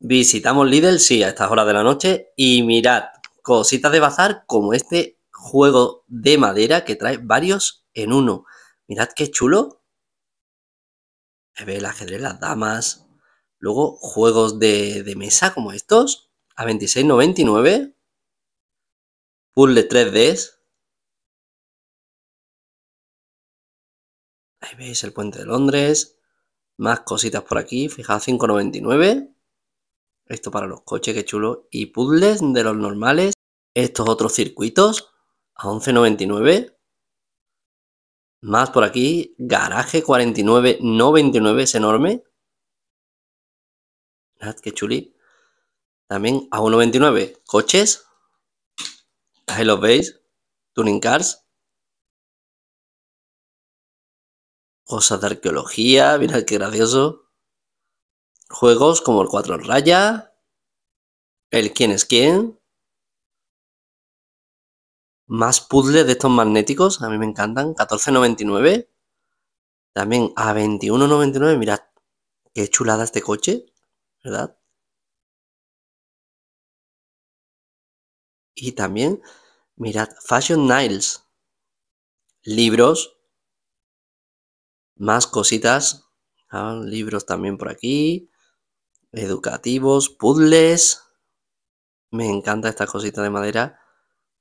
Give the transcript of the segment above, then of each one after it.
Visitamos Lidl, sí, a estas horas de la noche. Y mirad, cositas de bazar como este juego de madera que trae varios en uno. Mirad qué chulo. El ajedrez, las damas. Luego juegos de, mesa como estos. A 26,99. Puzzle 3 d Ahí veis el puente de Londres. Más cositas por aquí. Fijaos, 5,99. Esto para los coches, qué chulo. Y puzzles de los normales. Estos otros circuitos a 11.99. Más por aquí. Garaje 49.99 es enorme. Mirad qué chuli. También a 1.99 Coches. Ahí los veis. Tuning cars. Cosas de arqueología. Mirad qué gracioso. Juegos como el 4 en raya, el quién es quién, más puzzles de estos magnéticos, a mí me encantan, 14.99, también a 21.99, mirad, qué chulada este coche, ¿verdad? Y también, mirad, Fashion Niles, libros, más cositas, ah, libros también por aquí, educativos, puzzles. Me encanta esta cosita de madera.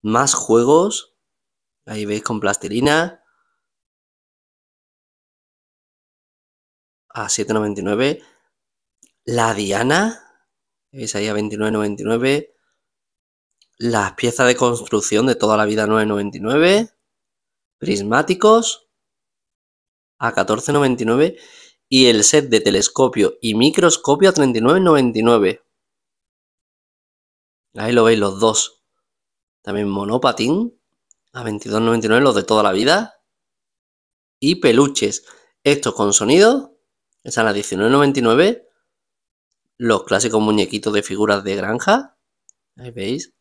Más juegos. Ahí veis con plastilina. A 7,99. La diana. Veis ahí a 29,99. Las piezas de construcción de toda la vida 9,99. Prismáticos. A 14,99 y el set de telescopio y microscopio a 39.99. Ahí lo veis los dos. También monopatín a 22.99 los de toda la vida. Y peluches. Estos con sonido están a 19.99. Los clásicos muñequitos de figuras de granja. Ahí veis.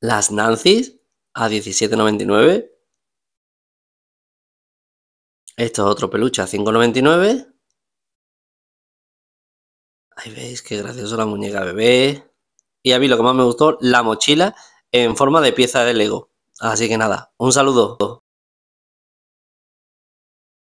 Las Nancy's a 17.99 esto es otro peluche 5,99. Ahí veis que gracioso la muñeca bebé. Y a mí lo que más me gustó, la mochila en forma de pieza de Lego. Así que nada, un saludo.